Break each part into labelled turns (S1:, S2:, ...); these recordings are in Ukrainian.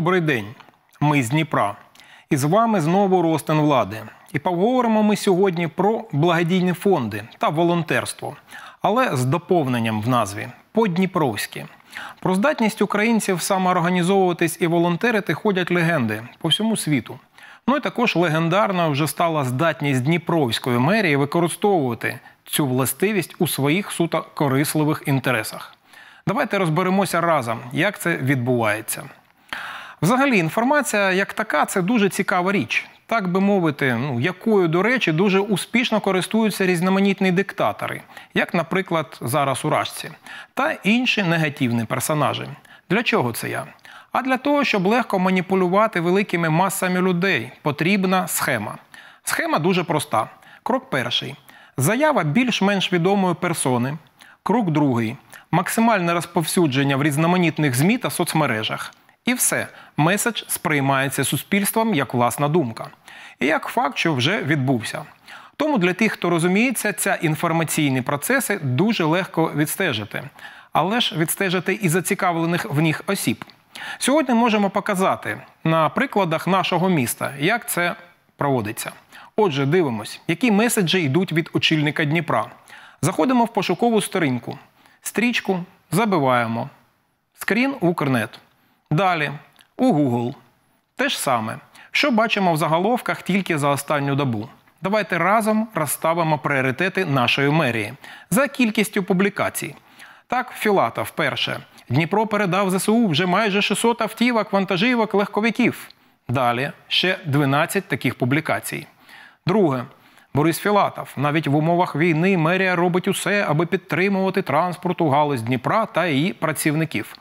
S1: Добрий день, ми з Дніпра. І з вами знову Ростен Влади. І поговоримо ми сьогодні про благодійні фонди та волонтерство, але з доповненням в назві по-дніпровськи. Про здатність українців самоорганізовуватись і волонтерити ходять легенди по всьому світу. Ну і також легендарною вже стала здатність Дніпровської мерії використовувати цю властивість у своїх суто корисливих інтересах. Давайте розберемося разом, як це відбувається. Взагалі, інформація як така це дуже цікава річ, так би мовити, ну якою, до речі, дуже успішно користуються різноманітні диктатори, як, наприклад, зараз у Рашці, та інші негативні персонажі. Для чого це я? А для того, щоб легко маніпулювати великими масами людей, потрібна схема. Схема дуже проста. Крок перший. Заява більш-менш відомої персони. Крок другий. Максимальне розповсюдження в різноманітних ЗМІ та соцмережах. І все, меседж сприймається суспільством як власна думка, і як факт, що вже відбувся. Тому для тих, хто розуміється, ці інформаційні процеси дуже легко відстежити, але ж відстежити і зацікавлених в них осіб. Сьогодні можемо показати на прикладах нашого міста, як це проводиться. Отже, дивимось, які меседжі йдуть від очільника Дніпра. Заходимо в пошукову сторінку, стрічку забиваємо, скрін Укрнет. Далі у Google те ж саме, що бачимо в заголовках тільки за останню добу. Давайте разом розставимо пріоритети нашої мерії за кількістю публікацій. Так, Філата вперше. Дніпро передав ЗСУ вже майже 600 автівок, вантажівок, легковиків. Далі ще 12 таких публікацій. Друге. Борис Філатов навіть в умовах війни мерія робить усе, аби підтримувати транспорту галузь Дніпра та її працівників.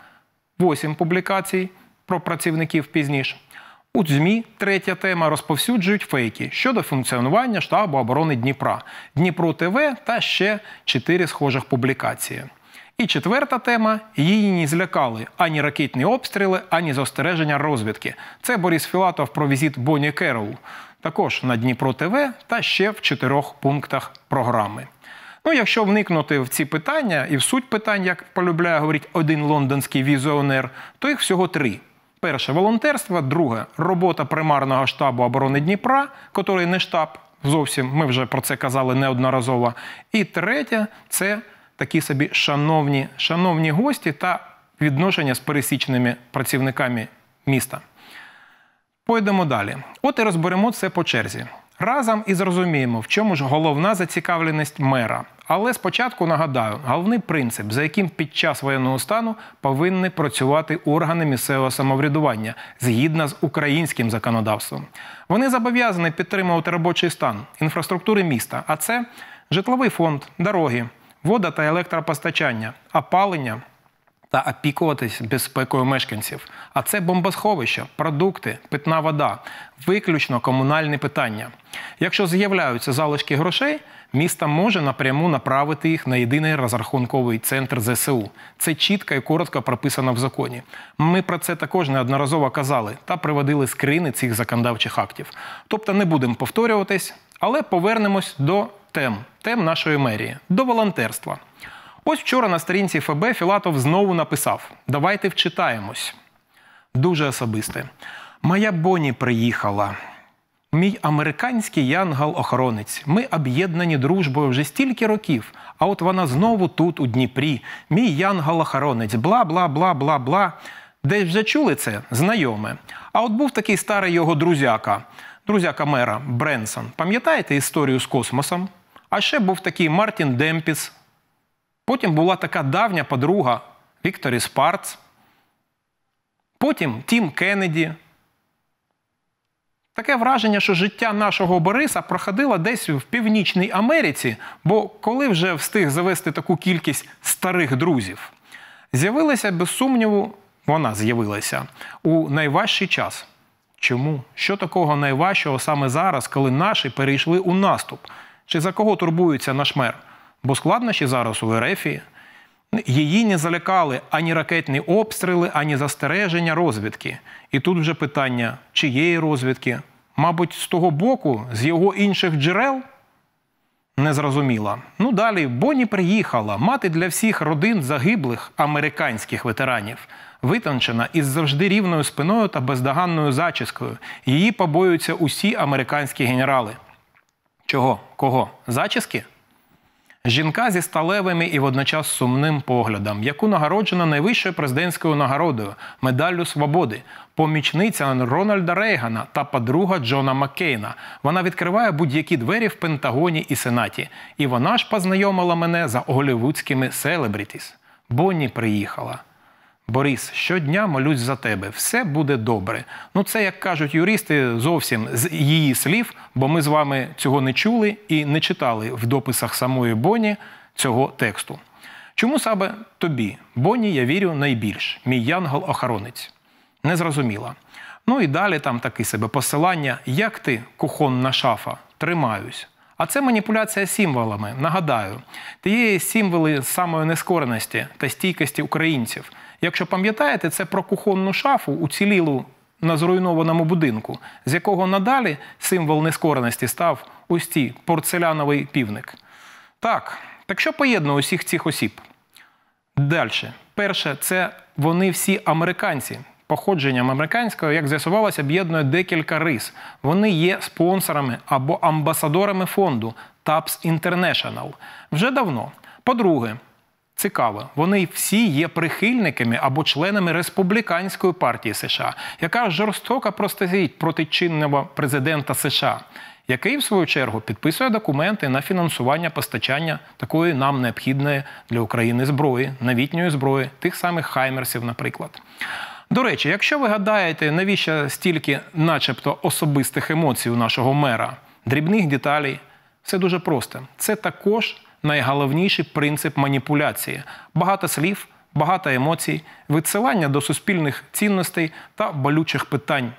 S1: 8 публікацій про працівників пізніше. У ЗМІ третя тема розповсюджують фейки щодо функціонування штабу оборони Дніпра, Дніпро ТВ та ще чотири схожих публікації. І четверта тема її не злякали ані ракетні обстріли, ані застереження розвідки. Це Борис Філатов про візит Боні Керол, також на Дніпро ТВ та ще в чотирьох пунктах програми. Ну, якщо вникнути в ці питання і в суть питань, як полюбляє говорить один лондонський візіонер, то їх всього три. Перше волонтерство, друге робота примарного штабу оборони Дніпра, який не штаб зовсім, ми вже про це казали неодноразово. І третє це такі собі шановні, шановні гості та відношення з пересічними працівниками міста. Пойдемо далі. От і розберемо це по черзі. Разом і зрозуміємо, в чому ж головна зацікавленість мера. Але спочатку нагадаю, головний принцип, за яким під час воєнного стану повинні працювати органи місцевого самоврядування згідно з українським законодавством. Вони зобов'язані підтримувати робочий стан інфраструктури міста, а це житловий фонд, дороги, вода та електропостачання, опалення, та опікуватись безпекою мешканців. А це бомбосховища, продукти, питна вода, виключно комунальні питання. Якщо з'являються залишки грошей, місто може напряму направити їх на єдиний розрахунковий центр ЗСУ. Це чітко і коротко прописано в законі. Ми про це також неодноразово казали та приводили скрини цих законодавчих актів. Тобто не будемо повторюватись, але повернемось до тем, тем нашої мерії, до волонтерства. Ось вчора на сторінці ФБ Філатов знову написав: Давайте вчитаємось. Дуже особисте. Моя Боні приїхала. Мій американський янгал-охоронець. Ми об'єднані дружбою вже стільки років, а от вона знову тут, у Дніпрі. Мій янгал-охоронець, бла, бла, бла, бла, бла. Десь вже чули це? Знайоме. А от був такий старий його друзяка, друзяка мера Бренсон. Пам'ятаєте історію з космосом? А ще був такий Мартін Демпіс, Потім була така давня подруга Вікторі Спарц. Потім Тім Кеннеді. Таке враження, що життя нашого Бориса проходило десь в Північній Америці, бо коли вже встиг завести таку кількість старих друзів, з'явилася, без сумніву, вона з'явилася у найважчий час. Чому? Що такого найважчого саме зараз, коли наші перейшли у наступ? Чи за кого турбується наш мер? Бо складнощі зараз у РФ її не залякали ані ракетні обстріли, ані застереження розвідки. І тут вже питання, чиєї розвідки? Мабуть, з того боку, з його інших джерел не зрозуміла. Ну далі Боні приїхала мати для всіх родин загиблих американських ветеранів. Витончена із завжди рівною спиною та бездоганною зачіскою. Її побоюються усі американські генерали. Чого? Кого? Зачіски? Жінка зі сталевими і водночас сумним поглядом, яку нагороджено найвищою президентською нагородою медаллю свободи, помічниця Рональда Рейгана та подруга Джона Маккейна. Вона відкриває будь-які двері в Пентагоні і Сенаті. І вона ж познайомила мене за голівудськими селебрітіс. Бонні приїхала. Борис, щодня молюсь за тебе, все буде добре. Ну, це, як кажуть юристи, зовсім з її слів, бо ми з вами цього не чули і не читали в дописах самої Боні цього тексту. Чому саме тобі, Боні, я вірю найбільш, мій янгол-охоронець? Незрозуміла. Ну і далі там таке себе посилання, як ти, кухонна шафа, тримаюсь. А це маніпуляція символами. Нагадаю, тієї символи самої нескореності та стійкості українців. Якщо пам'ятаєте, це про кухонну шафу, уцілілу на зруйнованому будинку, з якого надалі символ нескореності став ось ці порцеляновий півник. Так, так що поєднує усіх цих осіб? Далі. Перше, це вони всі американці. Походженням американського, як з'ясувалося, об'єднує декілька рис. Вони є спонсорами або амбасадорами фонду TAPS International. Вже давно. По-друге, Цікаво, вони всі є прихильниками або членами республіканської партії США, яка жорстоко протистоїть проти чинного президента США, який, в свою чергу, підписує документи на фінансування постачання такої нам необхідної для України зброї, новітньої зброї, тих самих хаймерсів, наприклад. До речі, якщо ви гадаєте, навіщо стільки, начебто, особистих емоцій у нашого мера, дрібних деталей, все дуже просто. Це також найголовніший принцип маніпуляції багато слів, багато емоцій, відсилання до суспільних цінностей та болючих питань.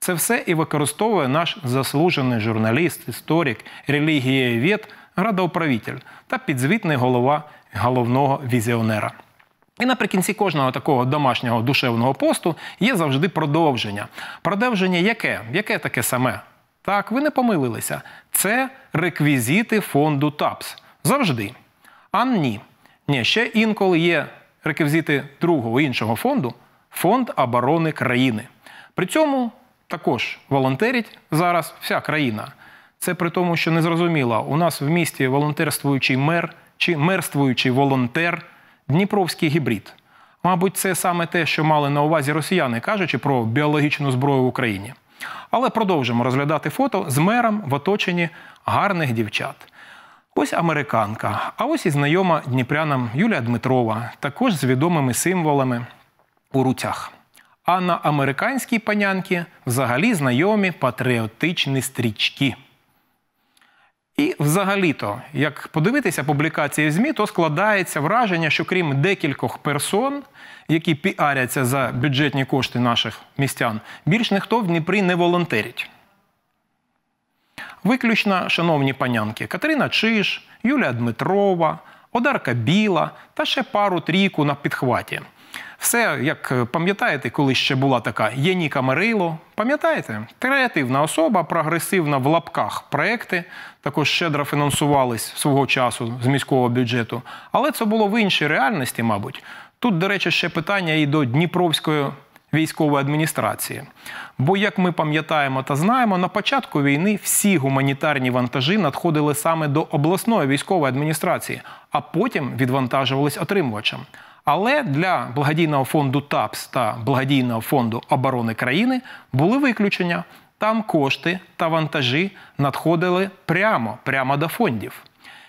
S1: Це все і використовує наш заслужений журналіст, історик, релігієвід, градоуправитель та підзвітний голова головного візіонера. І наприкінці кожного такого домашнього душевного посту є завжди продовження. Продовження яке? Яке таке саме? Так, ви не помилилися. Це реквізити фонду ТАПС. Завжди. А ні. Ні, ще інколи є реквізити другого іншого фонду Фонд оборони країни. При цьому також волонтерить зараз вся країна. Це при тому, що незрозуміло, у нас в місті волонтерствуючий мер чи мерствуючий волонтер Дніпровський гібрид. Мабуть, це саме те, що мали на увазі росіяни, кажучи про біологічну зброю в Україні. Але продовжимо розглядати фото з мером в оточенні гарних дівчат. Ось американка, а ось і знайома дніпрянам Юлія Дмитрова, також з відомими символами у руцях. А на американській панянці взагалі знайомі патріотичні стрічки. І взагалі-то, як подивитися публікації в ЗМІ, то складається враження, що крім декількох персон, які піаряться за бюджетні кошти наших містян, більш ніхто в Дніпрі не волонтерить виключно шановні панянки Катерина Чиш, Юлія Дмитрова, Одарка Біла та ще пару трійку на підхваті. Все, як е, пам'ятаєте, коли ще була така Єніка Марило, пам'ятаєте? Креативна особа, прогресивна в лапках проекти, також щедро фінансувались свого часу з міського бюджету. Але це було в іншій реальності, мабуть. Тут, до речі, ще питання і до Дніпровської військової адміністрації. Бо, як ми пам'ятаємо та знаємо, на початку війни всі гуманітарні вантажі надходили саме до обласної військової адміністрації, а потім відвантажувались отримувачам. Але для благодійного фонду ТАПС та благодійного фонду оборони країни були виключення. Там кошти та вантажі надходили прямо, прямо до фондів.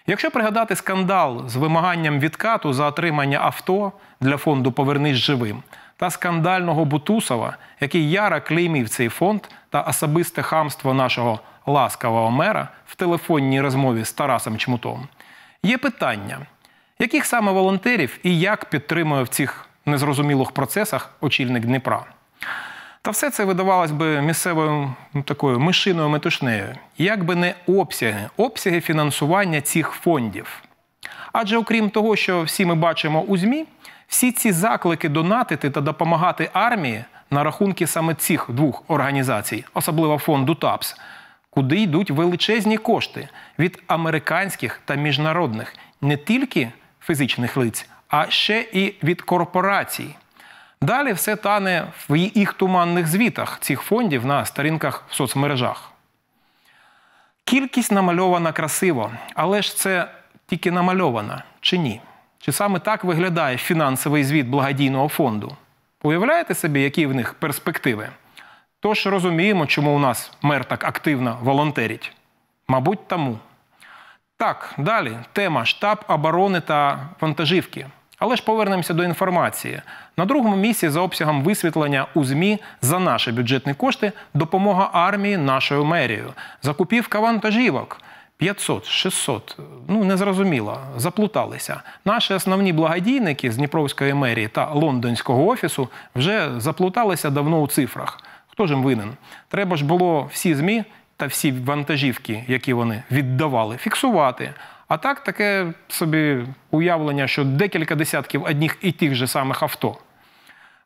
S1: Якщо пригадати скандал з вимаганням відкату за отримання авто для фонду Повернись живим, та скандального Бутусова, який Яра клеймів цей фонд та особисте хамство нашого ласкавого мера в телефонній розмові з Тарасом Чмутом, є питання, яких саме волонтерів і як підтримує в цих незрозумілих процесах очільник Дніпра. Та все це видавалось би місцевою ну, такою мишиною метушнею, як би не обсяги, обсяги фінансування цих фондів. Адже, окрім того, що всі ми бачимо у ЗМІ, всі ці заклики донатити та допомагати армії на рахунки саме цих двох організацій, особливо фонду ТАПС, куди йдуть величезні кошти від американських та міжнародних, не тільки фізичних лиць, а ще і від корпорацій. Далі все тане в їх туманних звітах цих фондів на сторінках в соцмережах. Кількість намальована красиво, але ж це тільки намальована чи ні? Чи саме так виглядає фінансовий звіт благодійного фонду? Уявляєте собі, які в них перспективи? Тож розуміємо, чому у нас мер так активно волонтерить. Мабуть, тому. Так, далі тема штаб оборони та вантажівки. Але ж повернемося до інформації. На другому місці за обсягом висвітлення у ЗМІ за наші бюджетні кошти допомога армії нашою мерією, закупівка вантажівок. 500, 600, ну незрозуміло, заплуталися. Наші основні благодійники з Дніпровської мерії та лондонського офісу вже заплуталися давно у цифрах. Хто ж їм винен? Треба ж було всі змі та всі вантажівки, які вони віддавали, фіксувати. А так таке собі уявлення, що декілька десятків одніх і тих же самих авто.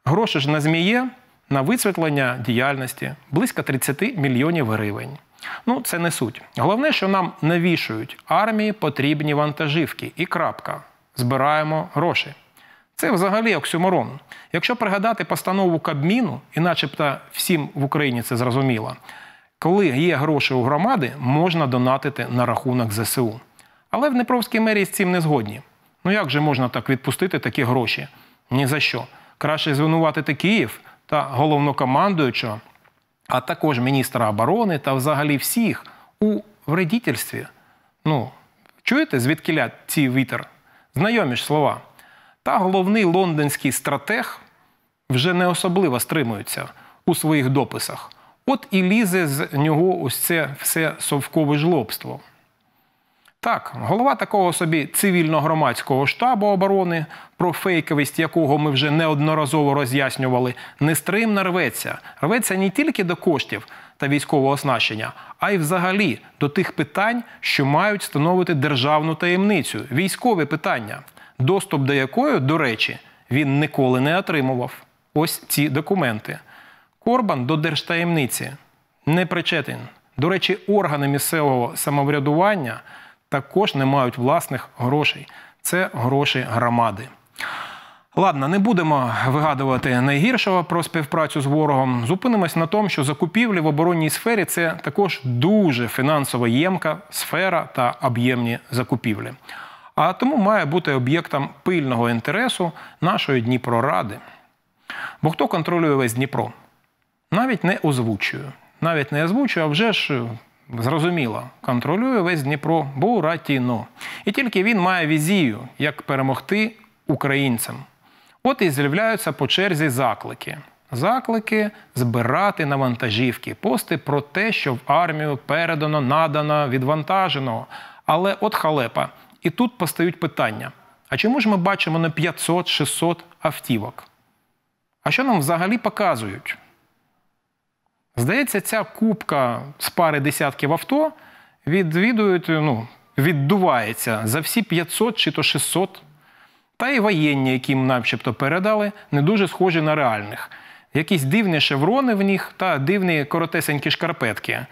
S1: Гроші ж на зміє на висвітлення діяльності близько 30 мільйонів гривень. Ну, це не суть. Головне, що нам навішують армії потрібні вантажівки і крапка. Збираємо гроші. Це взагалі оксюморон. Якщо пригадати постанову Кабміну, і начебто всім в Україні це зрозуміло, коли є гроші у громади, можна донатити на рахунок ЗСУ. Але в Дніпровській мерії з цим не згодні. Ну як же можна так відпустити такі гроші? Ні за що. Краще звинуватити Київ та головнокомандуючого а також міністра оборони та взагалі всіх у вредительстві. Ну, чуєте, звідкиля ці вітер? Знайомі ж слова. Та головний лондонський стратег вже не особливо стримується у своїх дописах. От і лізе з нього ось це все совкове жлобство. Так, голова такого собі цивільно-громадського штабу оборони, про фейковість якого ми вже неодноразово роз'яснювали, нестримно рветься. Рветься не тільки до коштів та військового оснащення, а й взагалі до тих питань, що мають становити державну таємницю, військові питання, доступ до якої, до речі, він ніколи не отримував. Ось ці документи. Корбан до держтаємниці не причетен. До речі, органи місцевого самоврядування також не мають власних грошей. Це гроші громади. Ладно, не будемо вигадувати найгіршого про співпрацю з ворогом. Зупинимось на тому, що закупівлі в оборонній сфері це також дуже фінансово ємка сфера та об'ємні закупівлі. А тому має бути об'єктом пильного інтересу нашої Дніпроради. Бо хто контролює весь Дніпро? Навіть не озвучую. Навіть не озвучую, а вже ж зрозуміло, контролює весь Дніпро Буратіно. І тільки він має візію, як перемогти українцям. От і з'являються по черзі заклики. Заклики збирати на вантажівки, пости про те, що в армію передано, надано, відвантажено. Але от халепа. І тут постають питання: а чому ж ми бачимо не 500-600 автівок? А що нам взагалі показують? Здається, ця кубка з пари десятків авто відвідують, ну, віддувається за всі 500 чи то 600. Та й воєнні, які їм начебто передали, не дуже схожі на реальних. Якісь дивні шеврони в них та дивні коротесенькі шкарпетки.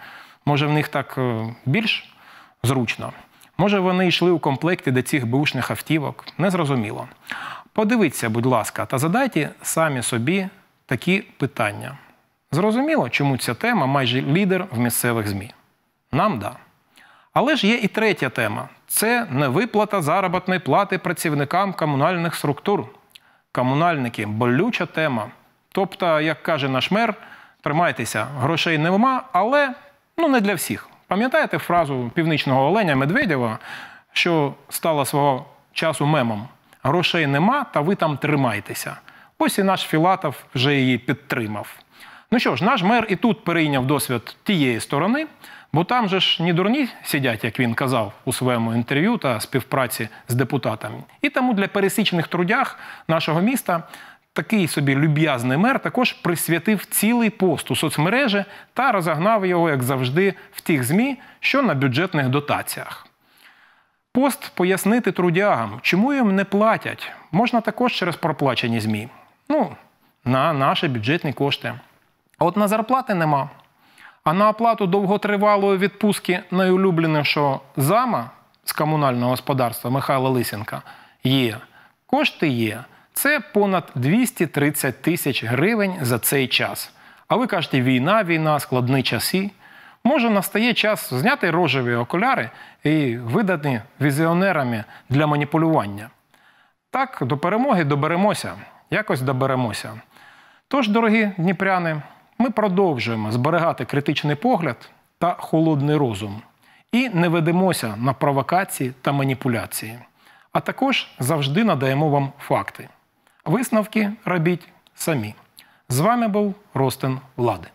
S1: Може, в них так е, більш зручно. Може, вони йшли у комплекті до цих бушних автівок? Незрозуміло. Подивіться, будь ласка, та задайте самі собі такі питання. Зрозуміло, чому ця тема майже лідер в місцевих ЗМІ. Нам да. Але ж є і третя тема це невиплата заробітної плати працівникам комунальних структур. Комунальники болюча тема. Тобто, як каже наш мер, тримайтеся, грошей нема, але ну, не для всіх. Пам'ятаєте фразу північного оленя Медведєва, що стала свого часу мемом: грошей нема, та ви там тримайтеся. Ось і наш Філатов вже її підтримав. Ну що ж, наш мер і тут перейняв досвід тієї сторони, бо там же ж ні дурні сидять, як він казав у своєму інтерв'ю та співпраці з депутатами. І тому для пересічних трудях нашого міста. Такий собі люб'язний мер також присвятив цілий пост у соцмережі та розогнав його, як завжди, в тих ЗМІ, що на бюджетних дотаціях. Пост пояснити трудягам, чому їм не платять, можна також через проплачені ЗМІ. Ну, на наші бюджетні кошти. А от на зарплати нема. А на оплату довготривалої відпустки найулюбленішого зама з комунального господарства Михайла Лисенка є. Кошти є. Це понад 230 тисяч гривень за цей час. А ви кажете, війна, війна, складні часи. Може, настає час зняти рожеві окуляри і видати візіонерами для маніпулювання. Так, до перемоги доберемося, якось доберемося. Тож, дорогі дніпряни. Ми продовжуємо зберігати критичний погляд та холодний розум і не ведемося на провокації та маніпуляції. А також завжди надаємо вам факти. Висновки робіть самі. З вами був Ростин Влади.